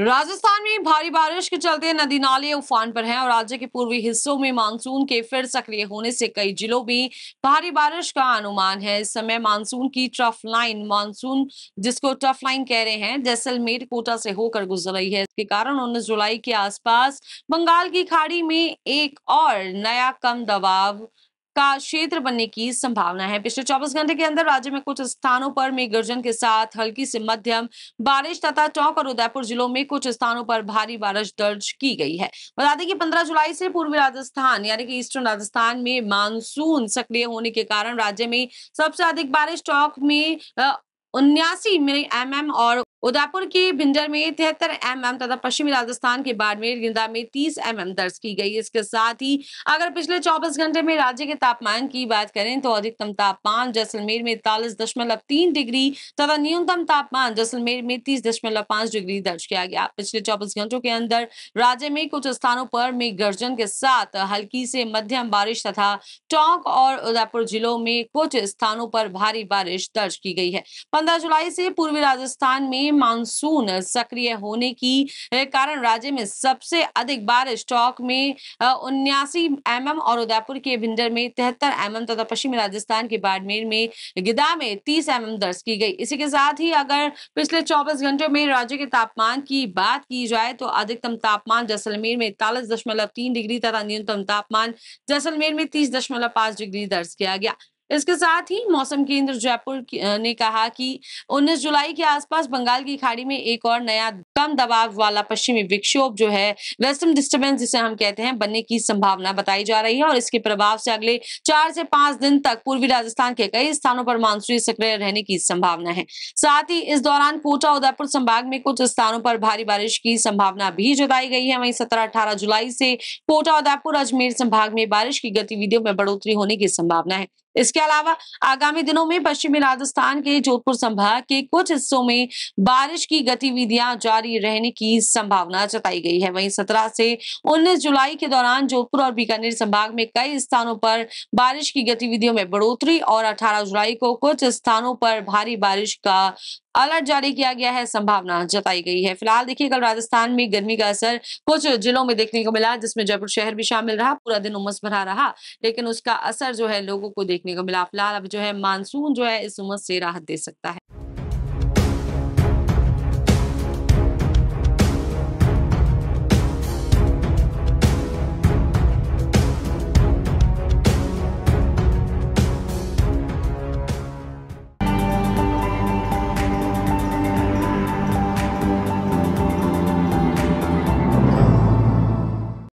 राजस्थान में भारी बारिश के चलते नदी नाले उफान पर हैं और राज्य के पूर्वी हिस्सों में मानसून के फिर सक्रिय होने से कई जिलों में भारी बारिश का अनुमान है इस समय मानसून की ट्रफ लाइन मानसून जिसको ट्रफ लाइन कह रहे हैं जैसलमेर कोटा से होकर गुजर रही है इसके कारण उन्नीस जुलाई के आसपास बंगाल की खाड़ी में एक और नया कम दबाव का क्षेत्र बनने की संभावना है पिछले 24 घंटे के अंदर राज्य में कुछ स्थानों पर मेघ गर्जन के साथ हल्की से मध्यम बारिश तथा टोंक और उदयपुर जिलों में कुछ स्थानों पर भारी बारिश दर्ज की गई है बता दें कि 15 जुलाई से पूर्वी राजस्थान यानी कि ईस्टर्न राजस्थान में मानसून सक्रिय होने के कारण राज्य में सबसे अधिक बारिश टोंक में उन्यासी एम एम और उदयपुर के भिंडर में तिहत्तर एम एम तथा पश्चिमी राजस्थान के बाड़मेर गिंदा में तीस एम एम दर्ज की गई इसके साथ ही अगर पिछले चौबीस घंटे में राज्य के तापमान की बात करें तो अधिकतम तापमान जैसलमेर में इकतालीस दशमलव तीन डिग्री तथा न्यूनतम तापमान जैसलमेर में तीस दशमलव पांच डिग्री दर्ज किया गया पिछले चौबीस घंटों के अंदर राज्य में कुछ स्थानों पर मेघ गर्जन के साथ हल्की से मध्यम बारिश तथा टोंक और उदयपुर जिलों में कुछ स्थानों पर भारी बारिश दर्ज की गई है 15 जुलाई से पूर्वी राजस्थान में मानसून सक्रिय होने की कारण राज्य में सबसे अधिक बार स्टॉक में उन्यासी एम और उदयपुर के भिंडर में तिहत्तर एम तथा पश्चिमी राजस्थान के बाड़मेर में गिदा में तीस एम दर्ज की गई इसी के साथ ही अगर पिछले चौबीस घंटों में राज्य के तापमान की बात की जाए तो अधिकतम तापमान जैसलमेर में इकतालीस दशमलव तीन डिग्री तथा न्यूनतम तापमान जैसलमेर में तीस दशमलव पांच डिग्री दर्ज किया गया इसके साथ ही मौसम केंद्र जयपुर ने कहा कि 19 जुलाई के आसपास बंगाल की खाड़ी में एक और नया कम दबाव वाला पश्चिमी विक्षोभ जो है वेस्टर्न डिस्टर्बेंस जिसे हम कहते हैं बनने की संभावना बताई जा रही है और इसके प्रभाव से अगले चार से पांच दिन तक पूर्वी राजस्थान के कई स्थानों पर मानसून सक्रिय रहने की संभावना है साथ ही इस दौरान कोटा उदयपुर संभाग में कुछ स्थानों पर भारी बारिश की संभावना भी जताई गई है वही सत्रह अठारह जुलाई से कोटा उदयपुर अजमेर संभाग में बारिश की गतिविधियों में बढ़ोतरी होने की संभावना है इसके अलावा आगामी दिनों में पश्चिमी राजस्थान के जोधपुर संभाग के कुछ हिस्सों में बारिश की गतिविधियां जारी जारी रहने की संभावना जताई गई है वहीं सत्रह से उन्नीस जुलाई के दौरान जोधपुर और बीकानेर संभाग में कई स्थानों पर बारिश की गतिविधियों में बढ़ोतरी और अठारह जुलाई को कुछ स्थानों पर भारी बारिश का अलर्ट जारी किया गया है संभावना जताई गई है फिलहाल देखिए कल राजस्थान में गर्मी का असर कुछ जिलों में देखने को मिला जिसमें जयपुर शहर भी शामिल रहा पूरा दिन उमस भरा रहा लेकिन उसका असर जो है लोगों को देखने को मिला फिलहाल अब जो है मानसून जो है इस उमस से राहत दे सकता है